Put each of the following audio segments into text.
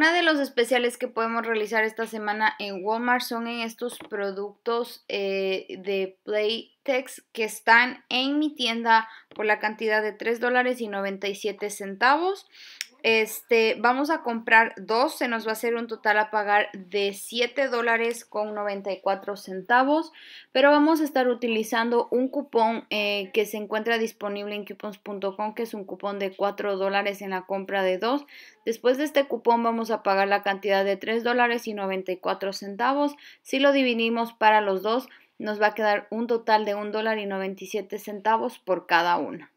Una de los especiales que podemos realizar esta semana en Walmart son en estos productos eh, de Playtex que están en mi tienda por la cantidad de $3.97 dólares y centavos. Este, vamos a comprar dos, se nos va a hacer un total a pagar de 7 dólares con 94 centavos, pero vamos a estar utilizando un cupón eh, que se encuentra disponible en coupons.com, que es un cupón de 4 dólares en la compra de dos. Después de este cupón vamos a pagar la cantidad de 3 dólares y 94 centavos. Si lo dividimos para los dos, nos va a quedar un total de $1.97 dólar y 97 centavos por cada una.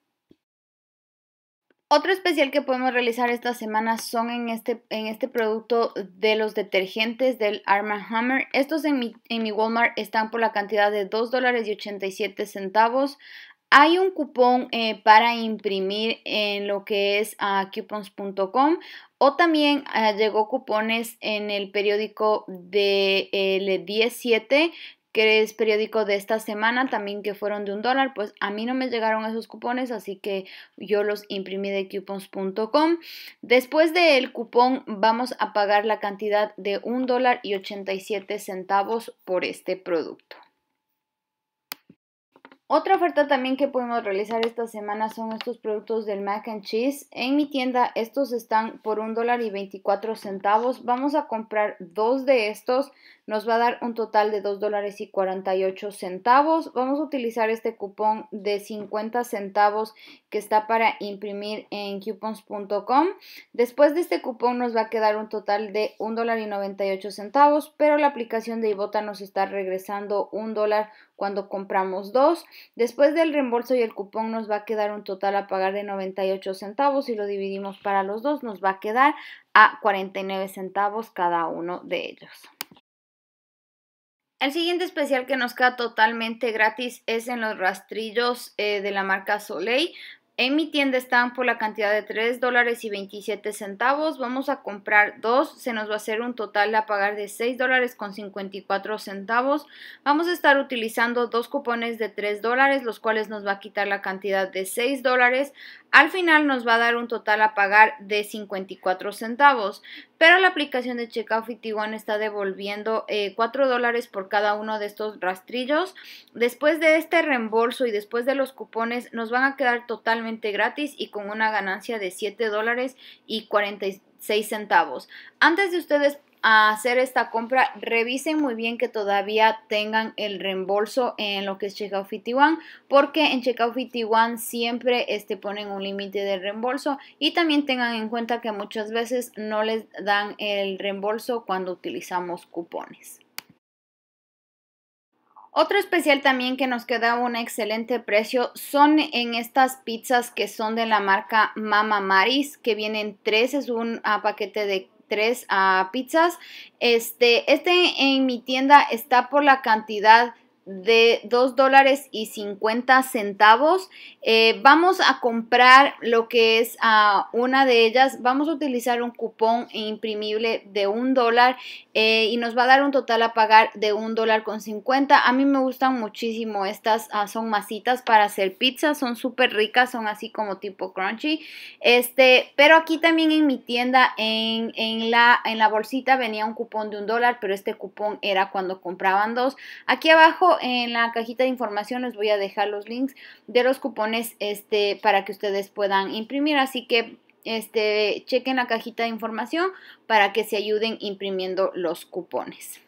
Otro especial que podemos realizar esta semana son en este, en este producto de los detergentes del Arm Hammer. Estos en mi, Walmart están por la cantidad de $2.87. dólares y centavos. Hay un cupón eh, para imprimir en lo que es ah, coupons.com o también ah, llegó cupones en el periódico del de, 17 eh, que es periódico de esta semana, también que fueron de un dólar, pues a mí no me llegaron esos cupones, así que yo los imprimí de coupons.com. Después del cupón vamos a pagar la cantidad de un dólar y 87 centavos por este producto. Otra oferta también que podemos realizar esta semana son estos productos del mac and cheese. En mi tienda estos están por un dólar y 24 centavos. Vamos a comprar dos de estos nos va a dar un total de 2 dólares y 48 centavos. Vamos a utilizar este cupón de 50 centavos que está para imprimir en coupons.com. Después de este cupón nos va a quedar un total de 1 dólar y 98 centavos, pero la aplicación de Ibota nos está regresando 1 dólar cuando compramos dos. Después del reembolso y el cupón nos va a quedar un total a pagar de 98 centavos. Si lo dividimos para los dos nos va a quedar a 49 centavos cada uno de ellos. El siguiente especial que nos queda totalmente gratis es en los rastrillos eh, de la marca Soleil. En mi tienda están por la cantidad de $3.27, dólares y centavos. Vamos a comprar dos. Se nos va a hacer un total a pagar de $6.54, dólares con centavos. Vamos a estar utilizando dos cupones de 3 dólares, los cuales nos va a quitar la cantidad de 6 dólares. Al final nos va a dar un total a pagar de 54 centavos, pero la aplicación de Checkout one está devolviendo 4 eh, dólares por cada uno de estos rastrillos. Después de este reembolso y después de los cupones nos van a quedar totalmente gratis y con una ganancia de 7 dólares y 46 centavos. Antes de ustedes a hacer esta compra, revisen muy bien que todavía tengan el reembolso en lo que es Checkout 51, porque en Checkout 51 siempre este, ponen un límite de reembolso y también tengan en cuenta que muchas veces no les dan el reembolso cuando utilizamos cupones. Otro especial también que nos queda un excelente precio son en estas pizzas que son de la marca Mama Maris, que vienen tres, es un ah, paquete de tres pizzas. Este, este en mi tienda está por la cantidad de 2 dólares y 50 centavos. Eh, vamos a comprar lo que es ah, una de ellas. Vamos a utilizar un cupón e imprimible de un dólar eh, y nos va a dar un total a pagar de un dólar con 50. A mí me gustan muchísimo estas. Ah, son masitas para hacer pizza. Son súper ricas. Son así como tipo crunchy. Este, pero aquí también en mi tienda en, en, la, en la bolsita venía un cupón de un dólar. Pero este cupón era cuando compraban dos. Aquí abajo en la cajita de información les voy a dejar los links de los cupones este, para que ustedes puedan imprimir. Así que este, chequen la cajita de información para que se ayuden imprimiendo los cupones.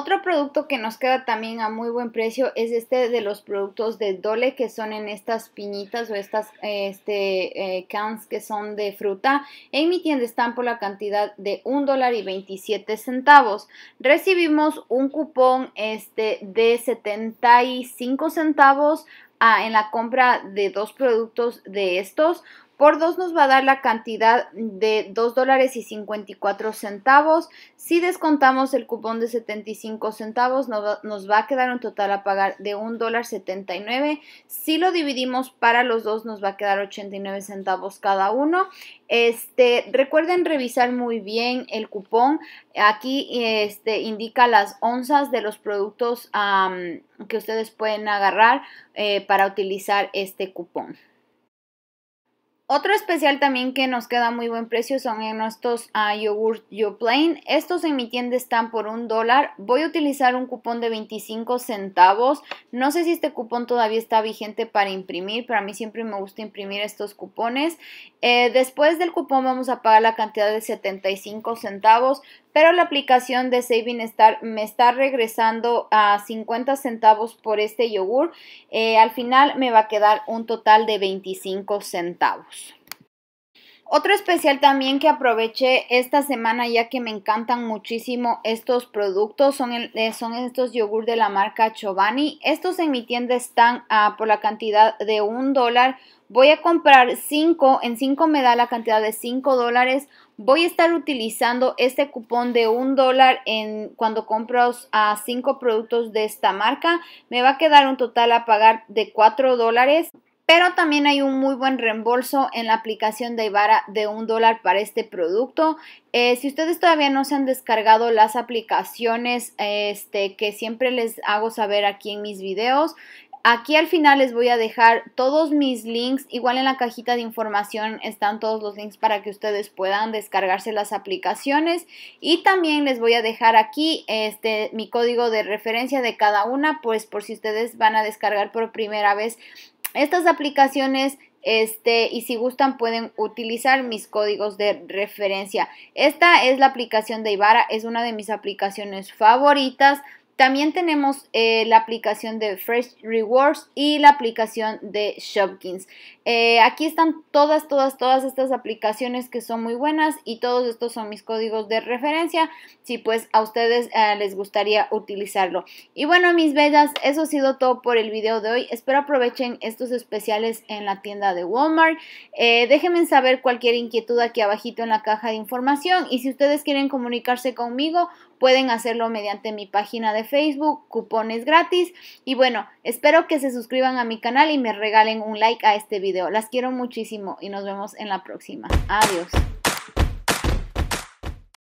Otro producto que nos queda también a muy buen precio es este de los productos de Dole que son en estas piñitas o estas este, eh, cans que son de fruta. En mi tienda están por la cantidad de $1.27. dólar Recibimos un cupón este, de 75 centavos ah, en la compra de dos productos de estos. Por dos nos va a dar la cantidad de 2 dólares y 54 centavos. Si descontamos el cupón de 75 centavos, nos va a quedar un total a pagar de $1.79. dólar 79. Si lo dividimos para los dos, nos va a quedar 89 centavos cada uno. Este, recuerden revisar muy bien el cupón. Aquí este, indica las onzas de los productos que ustedes pueden agarrar eh, para utilizar este cupón. Otro especial también que nos queda muy buen precio son estos a ah, yogurt yogurt Yoplane. Estos en mi tienda están por un dólar. Voy a utilizar un cupón de 25 centavos. No sé si este cupón todavía está vigente para imprimir, pero a mí siempre me gusta imprimir estos cupones. Eh, después del cupón vamos a pagar la cantidad de 75 centavos pero la aplicación de Saving Star me está regresando a 50 centavos por este yogur. Eh, al final me va a quedar un total de 25 centavos. Otro especial también que aproveché esta semana ya que me encantan muchísimo estos productos son, eh, estos yogur de la marca Chobani. Estos en mi tienda están ah, por la cantidad de un dólar. Voy a comprar 5, en 5 me da la cantidad de 5 dólares Voy a estar utilizando este cupón de un dólar en cuando compras a cinco productos de esta marca. Me va a quedar un total a pagar de cuatro dólares. Pero también hay un muy buen reembolso en la aplicación de Ivara de un dólar para este producto. Eh, si ustedes todavía no se han descargado las aplicaciones este, que siempre les hago saber aquí en mis videos, Aquí al final les voy a dejar todos mis links, igual en la cajita de información están todos los links para que ustedes puedan descargarse las aplicaciones y también les voy a dejar aquí este mi código de referencia de cada una, pues por si ustedes van a descargar por primera vez estas aplicaciones este, y si gustan pueden utilizar mis códigos de referencia. Esta es la aplicación de Ivara, es una de mis aplicaciones favoritas también tenemos eh, la aplicación de Fresh Rewards y la aplicación de Shopkins. Eh, aquí están todas, todas, todas estas aplicaciones que son muy buenas y todos estos son mis códigos de referencia si pues a ustedes eh, les gustaría utilizarlo. Y bueno, mis bellas, eso ha sido todo por el video de hoy. Espero aprovechen estos especiales en la tienda de Walmart. déjenme saber cualquier inquietud aquí abajito en la caja de información y si ustedes quieren comunicarse conmigo, Pueden hacerlo mediante mi página de Facebook, cupones gratis. Y bueno, espero que se suscriban a mi canal y me regalen un like a este video. Las quiero muchísimo y nos vemos en la próxima. Adiós.